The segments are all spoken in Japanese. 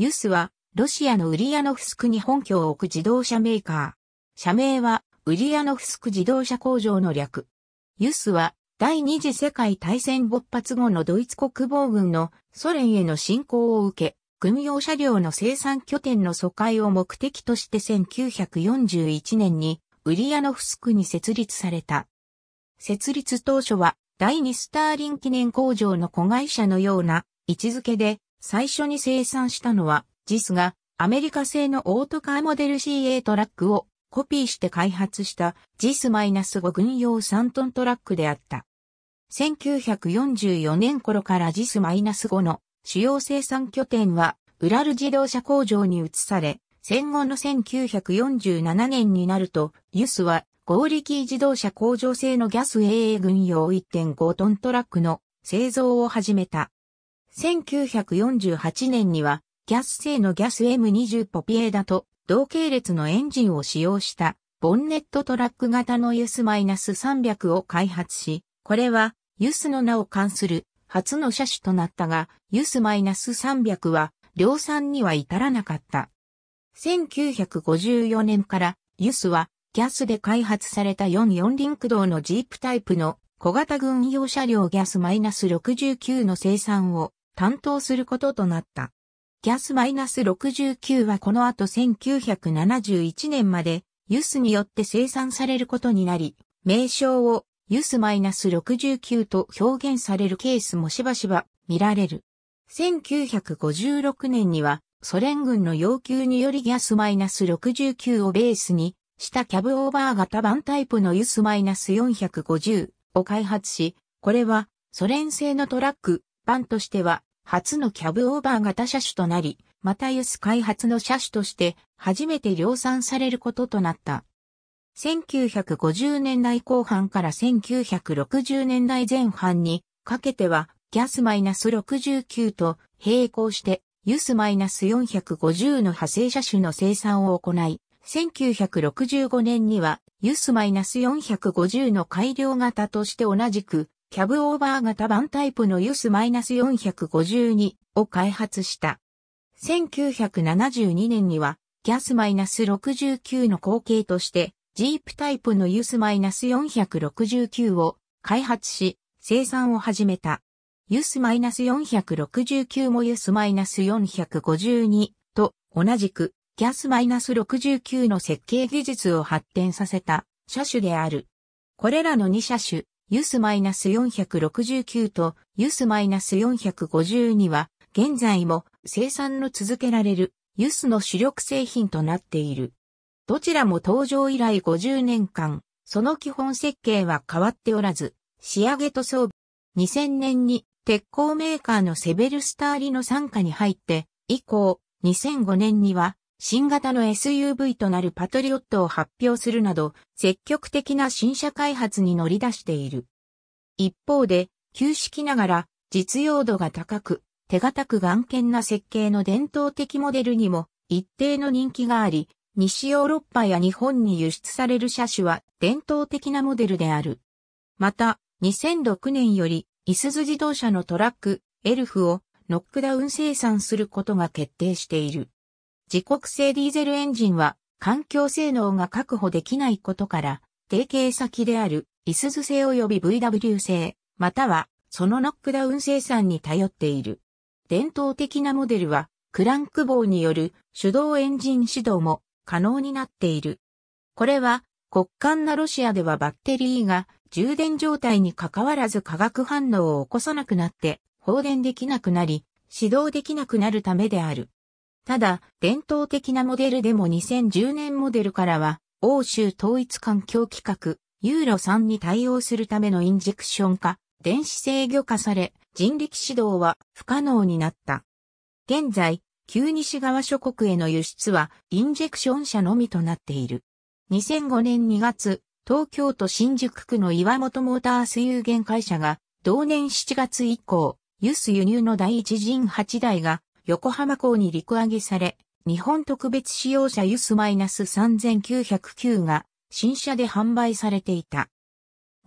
ユスは、ロシアのウリアノフスクに本拠を置く自動車メーカー。社名は、ウリアノフスク自動車工場の略。ユスは、第二次世界大戦勃発後のドイツ国防軍のソ連への侵攻を受け、軍用車両の生産拠点の疎開を目的として1941年にウリアノフスクに設立された。設立当初は第二スターリン記念工場の子会社のような位置づけで最初に生産したのは、ジスがアメリカ製のオートカーモデル CA トラックをコピーして開発したジス5軍用3トントラックであった。1944年頃からジス5の主要生産拠点はウラル自動車工場に移され、戦後の1947年になると、ユスは合力自動車工場製のギャス AA 軍用1.5トントラックの製造を始めた。1948年には、ギャス製のギャス M20 ポピエダと同系列のエンジンを使用したボンネットトラック型のユスマナス3 0 0を開発し、これはユスの名を冠する初の車種となったが、ユスマイナ -300 は量産には至らなかった。1954年からユスはギャスで開発された44輪駆動のジープタイプの小型軍用車両ギャス -69 の生産を担当することとなった。ギャスマイナス -69 はこの後1971年までユスによって生産されることになり、名称をユスマイナス -69 と表現されるケースもしばしば見られる。1956年にはソ連軍の要求によりギャスマイナス -69 をベースにしたキャブオーバー型版タイプのユス -450 を開発し、これはソ連製のトラック版としては初のキャブオーバー型車種となり、またユス開発の車種として初めて量産されることとなった。1950年代後半から1960年代前半にかけてはギャスマイナス -69 と並行してユスマイナス -450 の派生車種の生産を行い、1965年にはユス -450 の改良型として同じくキャブオーバー型版タイプのユス4 5 2を開発した。1972年には、ギャス -69 の後継として、ジープタイプの YUS-469 を開発し、生産を始めた。YUS-469 も YUS-452 と同じく、ギャス -69 の設計技術を発展させた車種である。これらの2車種、ユス -469 とユス -452 は現在も生産の続けられるユスの主力製品となっている。どちらも登場以来50年間、その基本設計は変わっておらず、仕上げと装備。2000年に鉄鋼メーカーのセベルスターリの参加に入って、以降、2005年には新型の SUV となるパトリオットを発表するなど、積極的な新車開発に乗り出している。一方で、旧式ながら実用度が高く、手堅く眼見な設計の伝統的モデルにも一定の人気があり、西ヨーロッパや日本に輸出される車種は伝統的なモデルである。また、2006年より、イスズ自動車のトラック、エルフをノックダウン生産することが決定している。自国製ディーゼルエンジンは環境性能が確保できないことから、提携先であるイスズ製及び VW 製、またはそのノックダウン生産に頼っている。伝統的なモデルはクランク棒による手動エンジン指導も可能になっている。これは極寒なロシアではバッテリーが充電状態に関わらず化学反応を起こさなくなって放電できなくなり、指導できなくなるためである。ただ、伝統的なモデルでも2010年モデルからは、欧州統一環境規格、ユーロ3に対応するためのインジェクション化、電子制御化され、人力指導は不可能になった。現在、旧西側諸国への輸出はインジェクション車のみとなっている。2005年2月、東京都新宿区の岩本モータース有限会社が、同年7月以降、ユス輸入の第一陣8台が横浜港に陸揚げされ、日本特別使用車ユスマイナス -3909 が新車で販売されていた。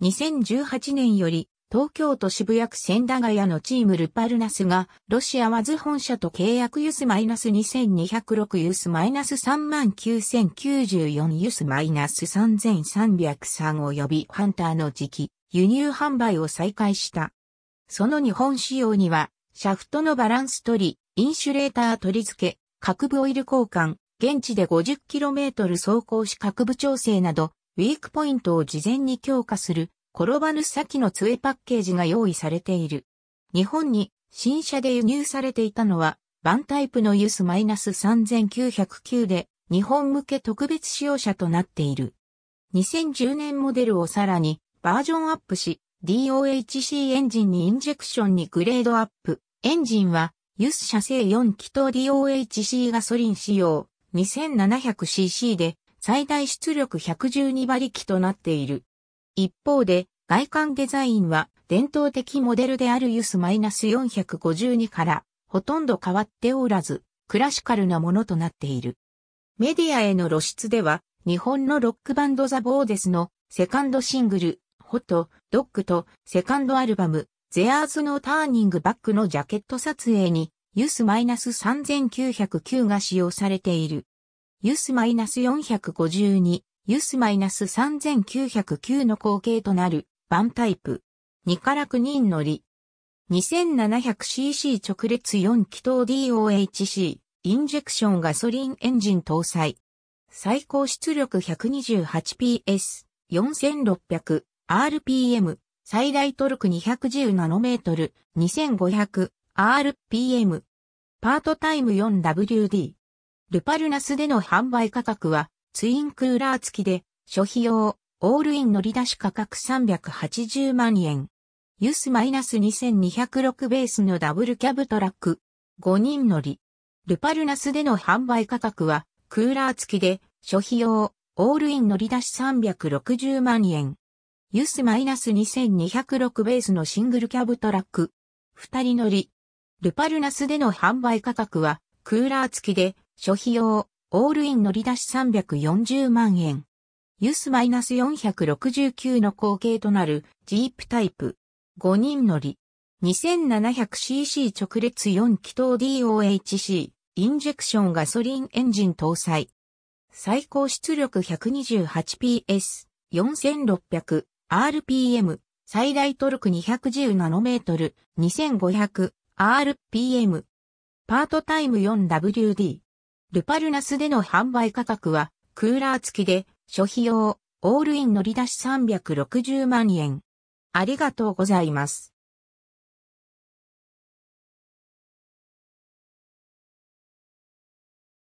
2018年より東京都渋谷区千駄ヶ谷のチームルパルナスがロシアワズ本社と契約ユスマイナス -2206 ユスマイナス -39094 ユス -3303 及びハンターの時期輸入販売を再開した。その日本仕様にはシャフトのバランス取り、インシュレーター取り付け、各部オイル交換、現地で 50km 走行し各部調整など、ウィークポイントを事前に強化する、転ばぬ先の杖パッケージが用意されている。日本に新車で輸入されていたのは、バンタイプのユス -3909 で、日本向け特別使用車となっている。2010年モデルをさらにバージョンアップし、DOHC エンジンにインジェクションにグレードアップ。エンジンはユス社製4気筒 DOHC ガソリン仕様 2700cc で最大出力112馬力となっている。一方で外観デザインは伝統的モデルであるユス -452 からほとんど変わっておらずクラシカルなものとなっている。メディアへの露出では日本のロックバンドザ・ボーデスのセカンドシングル、ホト、ドッグとセカンドアルバム、ゼアーズのターニングバックのジャケット撮影にユス3 9 0 9が使用されている。ユス4 5 2ユス3 9 0 9の後継となるバンタイプ。2から9人乗り。2700cc 直列4気筒 DOHC インジェクションガソリンエンジン搭載。最高出力 128PS、4600RPM、最大トルク210ナノメートル 2500rpm。パートタイム 4WD。ルパルナスでの販売価格は、ツインクーラー付きで、諸費用、オールイン乗り出し価格380万円。ユス -2206 ベースのダブルキャブトラック。5人乗り。ルパルナスでの販売価格は、クーラー付きで、諸費用、オールイン乗り出し360万円。ユス -2206 ベースのシングルキャブトラック。二人乗り。ルパルナスでの販売価格は、クーラー付きで、諸費用、オールイン乗り出し340万円。ユス -469 の後継となる、ジープタイプ。5人乗り。2700cc 直列4気筒 DOHC、インジェクションガソリンエンジン搭載。最高出力 128PS、4600 RPM、最大トルク210ナノメートル、2500、RPM。パートタイム 4WD。ルパルナスでの販売価格は、クーラー付きで、諸費用、オールイン乗り出し360万円。ありがとうございます。